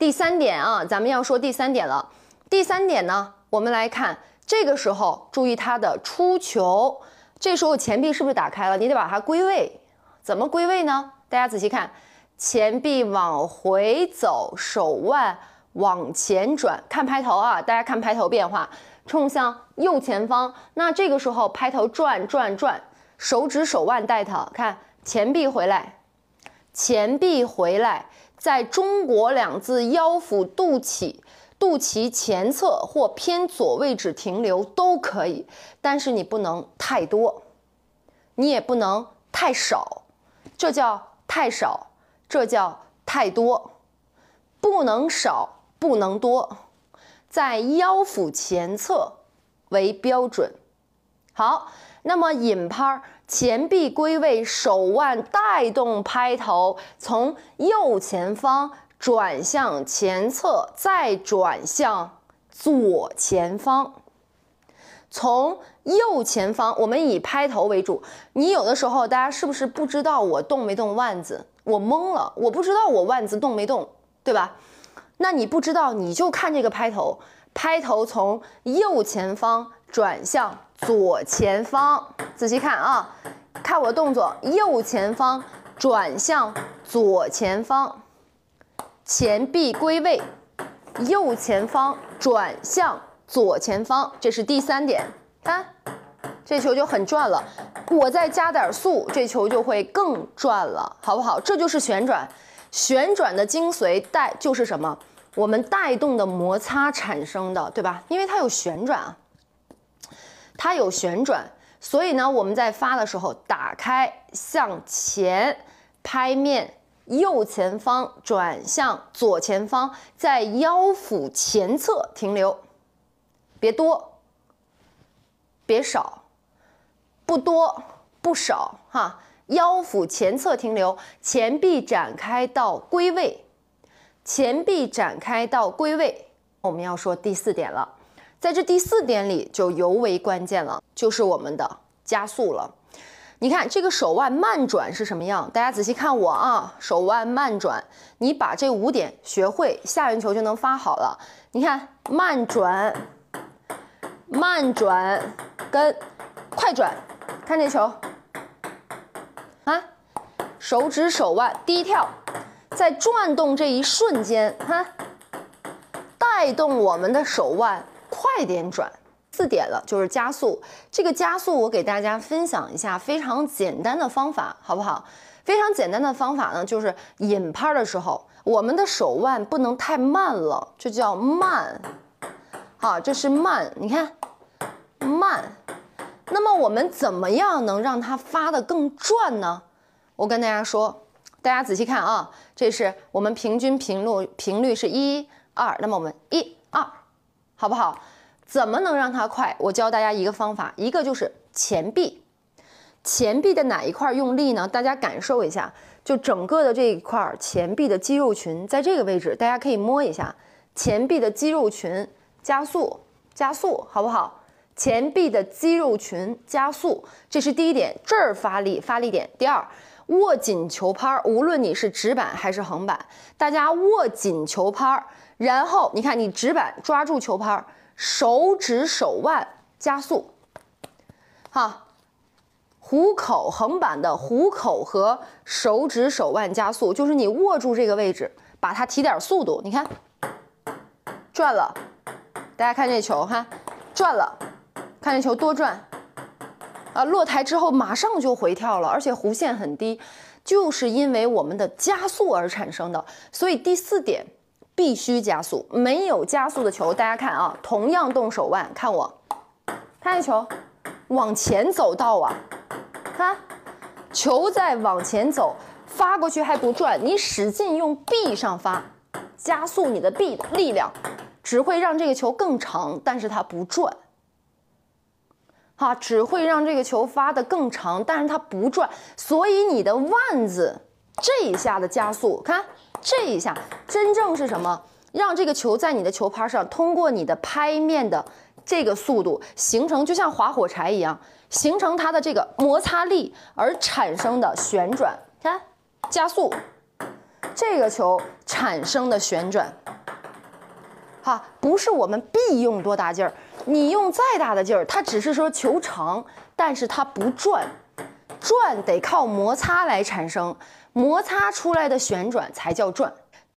第三点啊，咱们要说第三点了。第三点呢，我们来看这个时候，注意它的出球，这时候前臂是不是打开了？你得把它归位，怎么归位呢？大家仔细看，前臂往回走，手腕往前转，看拍头啊，大家看拍头变化，冲向右前方。那这个时候，拍头转转转，手指、手腕带它看前臂回来，前臂回来。在中国两字腰腹肚脐肚脐前侧或偏左位置停留都可以，但是你不能太多，你也不能太少，这叫太少，这叫太多，不能少，不能多，在腰腹前侧为标准。好，那么引拍，前臂归位，手腕带动拍头从右前方转向前侧，再转向左前方。从右前方，我们以拍头为主。你有的时候，大家是不是不知道我动没动腕子？我懵了，我不知道我腕子动没动，对吧？那你不知道，你就看这个拍头。拍头从右前方转向左前方，仔细看啊，看我动作，右前方转向左前方，前臂归位，右前方转向左前方，这是第三点。看，这球就很转了，我再加点速，这球就会更转了，好不好？这就是旋转，旋转的精髓带就是什么？我们带动的摩擦产生的，对吧？因为它有旋转啊，它有旋转，所以呢，我们在发的时候打开向前，拍面右前方转向左前方，在腰腹前侧停留，别多，别少，不多不少哈，腰腹前侧停留，前臂展开到归位。前臂展开到归位，我们要说第四点了，在这第四点里就尤为关键了，就是我们的加速了。你看这个手腕慢转是什么样？大家仔细看我啊，手腕慢转。你把这五点学会，下圆球就能发好了。你看慢转、慢转跟快转，看这球啊，手指、手腕、低跳。在转动这一瞬间，哈，带动我们的手腕快点转，四点了就是加速。这个加速，我给大家分享一下非常简单的方法，好不好？非常简单的方法呢，就是引拍的时候，我们的手腕不能太慢了，这叫慢，好，这是慢。你看，慢。那么我们怎么样能让它发的更转呢？我跟大家说。大家仔细看啊，这是我们平均频路频率是一二，那么我们一二，好不好？怎么能让它快？我教大家一个方法，一个就是前臂，前臂的哪一块用力呢？大家感受一下，就整个的这一块前臂的肌肉群，在这个位置，大家可以摸一下前臂的肌肉群，加速，加速，好不好？前臂的肌肉群加速，这是第一点，这儿发力，发力点。第二。握紧球拍儿，无论你是直板还是横板，大家握紧球拍儿，然后你看你直板抓住球拍儿，手指手腕加速，哈，虎口横板的虎口和手指手腕加速，就是你握住这个位置，把它提点速度。你看，转了，大家看这球哈，转了，看这球多转。啊，落台之后马上就回跳了，而且弧线很低，就是因为我们的加速而产生的。所以第四点，必须加速。没有加速的球，大家看啊，同样动手腕，看我，看球往前走，到啊，看球在往前走，发过去还不转，你使劲用臂上发，加速你的臂力量，只会让这个球更长，但是它不转。哈，只会让这个球发的更长，但是它不转，所以你的腕子这一下的加速，看这一下真正是什么，让这个球在你的球拍上，通过你的拍面的这个速度形成，就像划火柴一样，形成它的这个摩擦力而产生的旋转。看加速这个球产生的旋转，哈，不是我们必用多大劲儿。你用再大的劲儿，它只是说球长，但是它不转，转得靠摩擦来产生，摩擦出来的旋转才叫转。